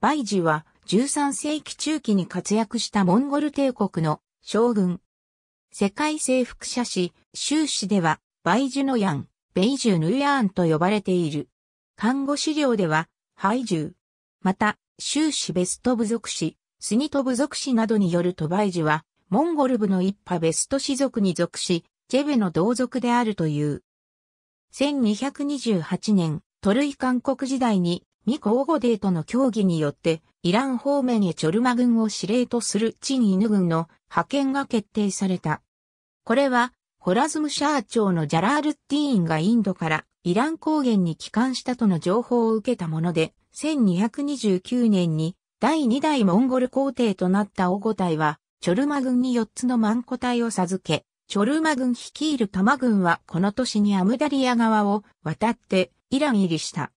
バイジは13世紀中期に活躍したモンゴル帝国の将軍。世界征服者史、修史では、バイジュノヤン、ベイジュヌヤーンと呼ばれている。看護資料では、ハイジュー。また、修士ベスト部族史、スニト部族史などによるとバイジュは、モンゴル部の一派ベスト氏族に属し、ジェベの同族であるという。1228年、トルイ韓国時代にミコ・オゴデーとの協議によって、イラン方面へチョルマ軍を司令とするチン・イヌ軍の派遣が決定された。これは、ホラズムシャー長のジャラール・ティーンがインドからイラン高原に帰還したとの情報を受けたもので、1229年に第2代モンゴル皇帝となったオゴ隊は、チョルマ軍に4つの万コ隊を授け、チョルマ軍率いる玉軍はこの年にアムダリア川を渡ってイラン入りした。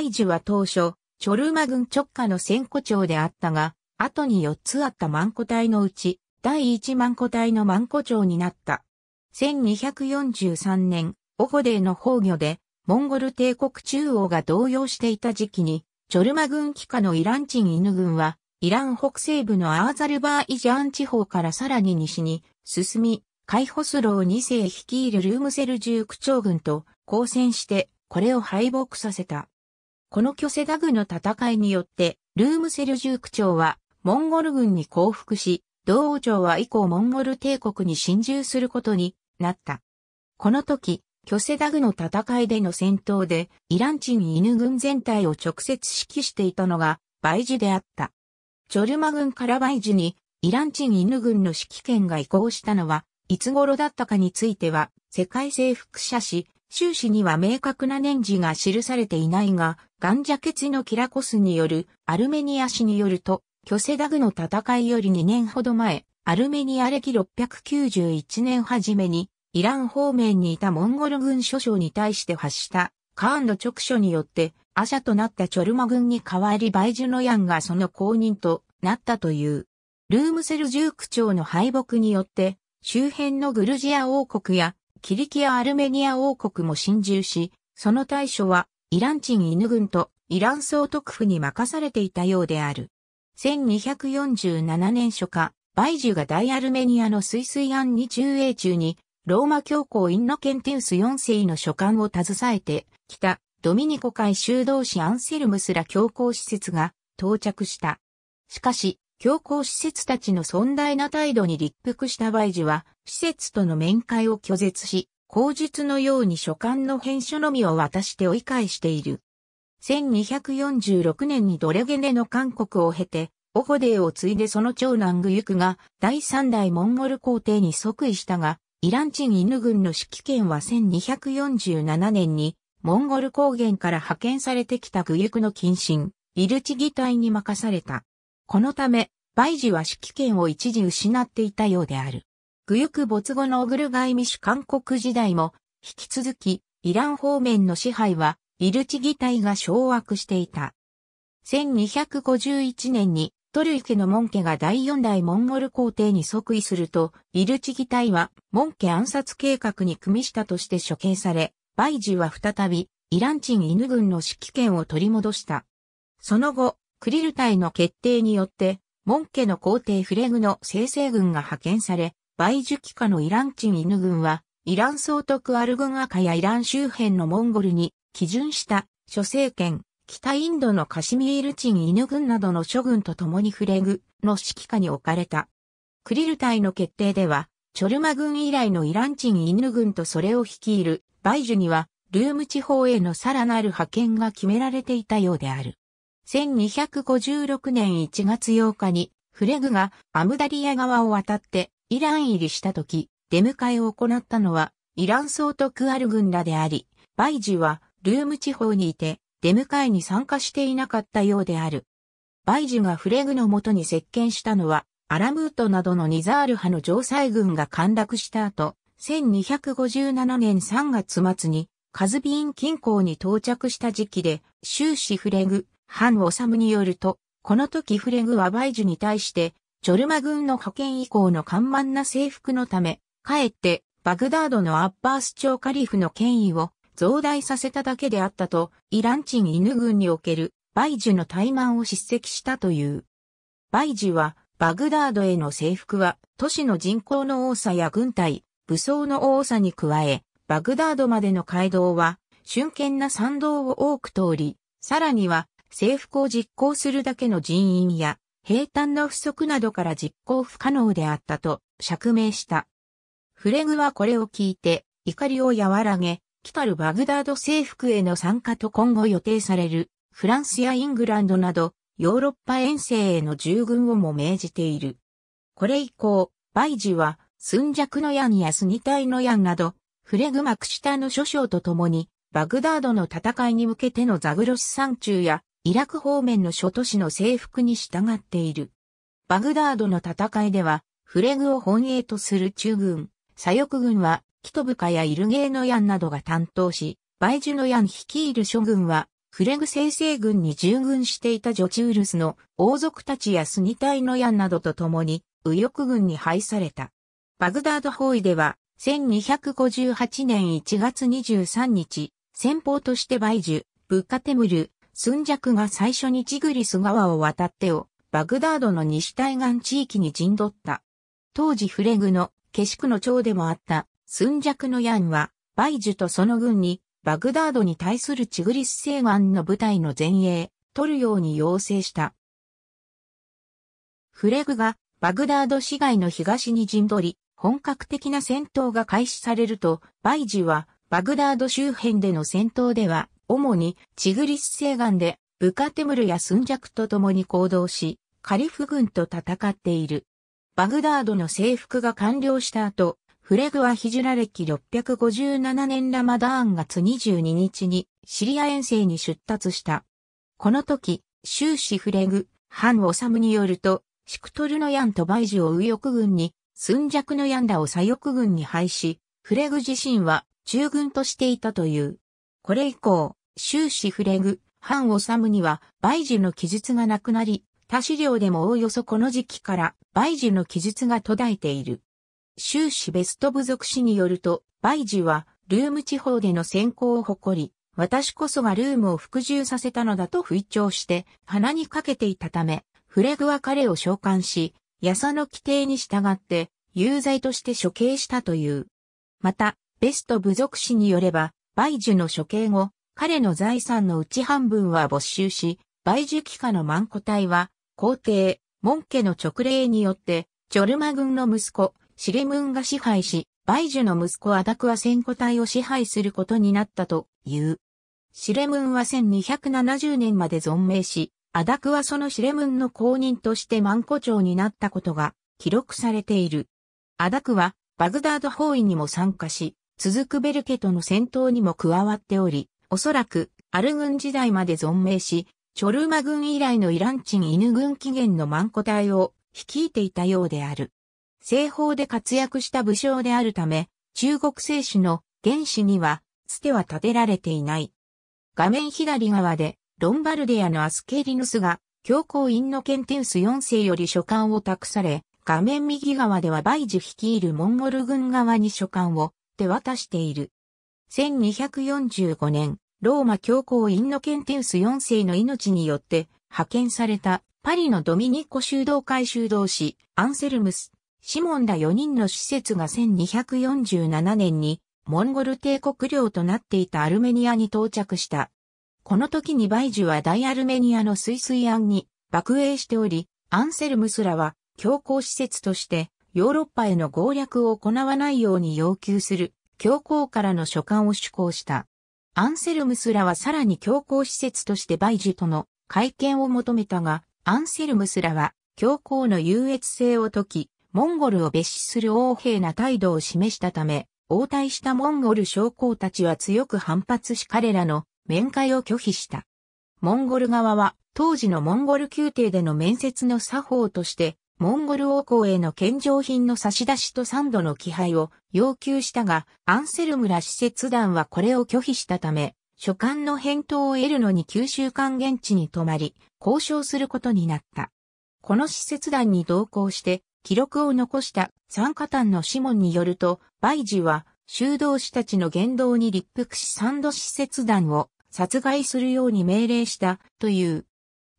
梅ュは当初、チョルマ軍直下の千古長であったが、後に4つあった万古隊のうち、第1万古隊の万古長になった。1243年、オホデーの崩御で、モンゴル帝国中央が動揺していた時期に、チョルマ軍機下のイランチン犬軍は、イラン北西部のアーザルバーイジャーン地方からさらに西に進み、カイホスロー2世率いるルームセルジュー長軍と交戦して、これを敗北させた。この巨瀬ダグの戦いによって、ルームセルジューク朝はモンゴル軍に降伏し、同王朝は以降モンゴル帝国に侵入することになった。この時、巨瀬ダグの戦いでの戦闘で、イラン人犬軍全体を直接指揮していたのが、バイジであった。チョルマ軍からバイジに、イラン人犬軍の指揮権が移行したのは、いつ頃だったかについては、世界征服者史、終始には明確な年次が記されていないが、ガンジャケツのキラコスによるアルメニア史によると、キョセダグの戦いより2年ほど前、アルメニア歴691年初めに、イラン方面にいたモンゴル軍諸将に対して発したカーンの直書によって、アシャとなったチョルマ軍に代わりバイジュノヤンがその後任となったという。ルームセル1区朝の敗北によって、周辺のグルジア王国やキリキア・アルメニア王国も侵入し、その対処はイラン鎮犬軍とイラン総督府に任されていたようである。1247年初夏、バイジュが大アルメニアの水水案に中英中に、ローマ教皇インノケンテウス4世の書簡を携えて、北、ドミニコ会修道士アンセルムスら教皇施設が到着した。しかし、教皇施設たちの尊大な態度に立腹したバイジュは、施設との面会を拒絶し、口述のように書簡の編書のみを渡して追い返している。1246年にドレゲネの韓国を経て、オホデーを継いでその長男グユクが第三代モンゴル皇帝に即位したが、イランチン犬軍の指揮権は1247年にモンゴル高原から派遣されてきたグユクの近親、イルチギ隊に任された。このため、バイジは指揮権を一時失っていたようである。具ユク没後のオグルガイミシュ韓国時代も、引き続き、イラン方面の支配は、イルチ議体が掌握していた。1251年に、トルイ家の門家が第四代モンゴル皇帝に即位すると、イルチギ隊は、門家暗殺計画に組みしたとして処刑され、バイジュは再び、イランチン犬軍の指揮権を取り戻した。その後、クリル隊の決定によって、門家の皇帝フレグの生成軍が派遣され、バイジュキカのイランチン犬軍は、イラン総督アルア赤やイラン周辺のモンゴルに基準した諸政権、北インドのカシミールチン犬軍などの諸軍と共にフレグの指揮下に置かれた。クリル隊の決定では、チョルマ軍以来のイランチン犬軍とそれを率いるバイジュには、ルーム地方へのさらなる派遣が決められていたようである。1256年1月8日に、フレグがアムダリア川を渡ってイラン入りした時、出迎えを行ったのは、イラン総督アル軍らであり、バイジは、ルーム地方にいて、出迎えに参加していなかったようである。バイジがフレグのもとに接見したのは、アラムートなどのニザール派の城塞軍が陥落した後、1257年3月末に、カズビーン近郊に到着した時期で、終始フレグ、ハン・オサムによると、この時フレグはバイジュに対して、ジョルマ軍の派遣以降の緩慢な征服のため、かえってバグダードのアッバース朝カリフの権威を増大させただけであったと、イランチン犬軍におけるバイジュの怠慢を叱責したという。バイジュは、バグダードへの征服は、都市の人口の多さや軍隊、武装の多さに加え、バグダードまでの街道は、瞬間な参道を多く通り、さらには、征服を実行するだけの人員や、兵坦の不足などから実行不可能であったと釈明した。フレグはこれを聞いて怒りを和らげ、来たるバグダード征服への参加と今後予定されるフランスやイングランドなどヨーロッパ遠征への従軍をも命じている。これ以降、バイジは寸弱のヤンやスニタイのヤンなどフレグマクシタの諸将と共にバグダードの戦いに向けてのザグロス山中やイラク方面の諸都市の征服に従っている。バグダードの戦いでは、フレグを本営とする中軍、左翼軍は、キトブカやイルゲーノヤンなどが担当し、バイジュノヤン率いる諸軍は、フレグ生成軍に従軍していたジョチウルスの王族たちやスニタイノヤンなどと共に、右翼軍に配された。バグダード包囲では、1258年1月23日、先方としてバイジュ、ブッカテムル、スンジャクが最初にチグリス川を渡ってを、バグダードの西対岸地域に陣取った。当時フレグの、ケシクの長でもあった、スンジャクのヤンは、バイジュとその軍に、バグダードに対するチグリス西岸の部隊の前衛、取るように要請した。フレグが、バグダード市街の東に陣取り、本格的な戦闘が開始されると、バイジュは、バグダード周辺での戦闘では、主にチグリス西岸でブカテムルやスンジャクと共に行動し、カリフ軍と戦っている。バグダードの征服が完了した後、フレグはヒジュラ歴657年ラマダーン月22日にシリア遠征に出立した。この時、終始フレグ、ハン・オサムによると、シクトルのヤンとバイジを右翼軍に、寸弱のヤンらを左翼軍に配し、フレグ自身は中軍としていたという。これ以降、終始フレグ、藩を治むには、バジュの記述がなくなり、他資料でもおおよそこの時期から、バジュの記述が途絶えている。終始ベスト部族史によると、バジュは、ルーム地方での先行を誇り、私こそがルームを服従させたのだと吹聴して、鼻にかけていたため、フレグは彼を召喚し、ヤサの規定に従って、有罪として処刑したという。また、ベスト部族史によれば、バイジュの処刑後、彼の財産のうち半分は没収し、バイジュ帰化の万古隊は、皇帝、門家の直令によって、チョルマ軍の息子、シレムンが支配し、バイジュの息子アダクは千古隊を支配することになったという。シレムンは1270年まで存命し、アダクはそのシレムンの公認として万古長になったことが記録されている。アダクはバグダード包囲にも参加し、続くベルケとの戦闘にも加わっており、おそらくアル軍時代まで存命し、チョルマ軍以来のイランチン犬軍起源のマンコ隊を率いていたようである。西方で活躍した武将であるため、中国製紙の原始には、つては立てられていない。画面左側で、ロンバルデアのアスケリヌスが、教皇院のケンテウス4世より書簡を託され、画面右側ではバイジ率いるモンゴル軍側に書簡を手渡している。1245年、ローマ教皇インノケンテウス4世の命によって派遣されたパリのドミニコ修道会修道士、アンセルムス、シモンら4人の施設が1247年にモンゴル帝国領となっていたアルメニアに到着した。この時にバイジュは大アルメニアのスイスイアンに爆営しており、アンセルムスらは教皇施設としてヨーロッパへの合略を行わないように要求する教皇からの書簡を主行した。アンセルムスらはさらに教皇施設としてバイジュとの会見を求めたが、アンセルムスらは教皇の優越性を解き、モンゴルを蔑視する横兵な態度を示したため、応対したモンゴル将校たちは強く反発し彼らの面会を拒否した。モンゴル側は当時のモンゴル宮廷での面接の作法としてモンゴル王公への献上品の差し出しと三度の気配を要求したが、アンセルムラ使節団はこれを拒否したため、書簡の返答を得るのに9週間現地に泊まり、交渉することになった。この使節団に同行して、記録を残した参加団の指紋によると、バイジは、修道士たちの言動に立腹し三度施設団を殺害するように命令したという。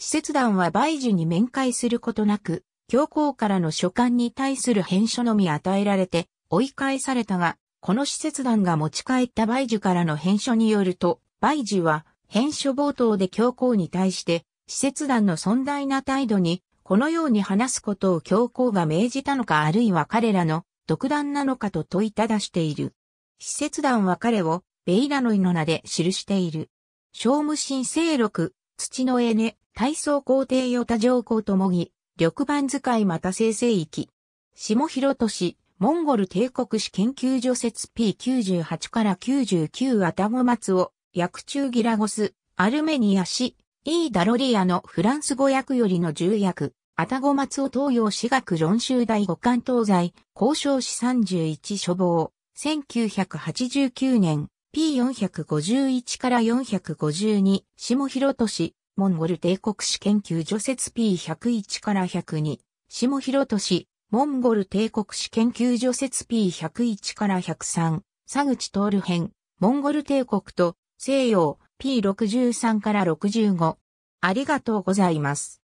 使節団はバイジに面会することなく、教皇からの書簡に対する返書のみ与えられて追い返されたが、この使節団が持ち帰った梅樹からの返書によると、梅樹は返書冒頭で教皇に対して、施設団の尊大な態度に、このように話すことを教皇が命じたのかあるいは彼らの独断なのかと問いただしている。使節団は彼をベイラノイの名で記している。聖武神聖録、土のエネ、体操皇帝よ多上皇ともぎ、緑番使いまた生成域。下広都市、モンゴル帝国史研究所説 P98 から99アタゴマツを、薬中ギラゴス、アルメニア市、イーダロリアのフランス語訳よりの重役、アタゴマツを東洋史学論集第五巻東西、交渉史31書房、1989年、P451 から452、下広都市、モンゴル帝国史研究除説 P101 から102、下広俊、モンゴル帝国史研究除説 P101 から103、佐口徹編、モンゴル帝国と西洋 P63 から65。ありがとうございます。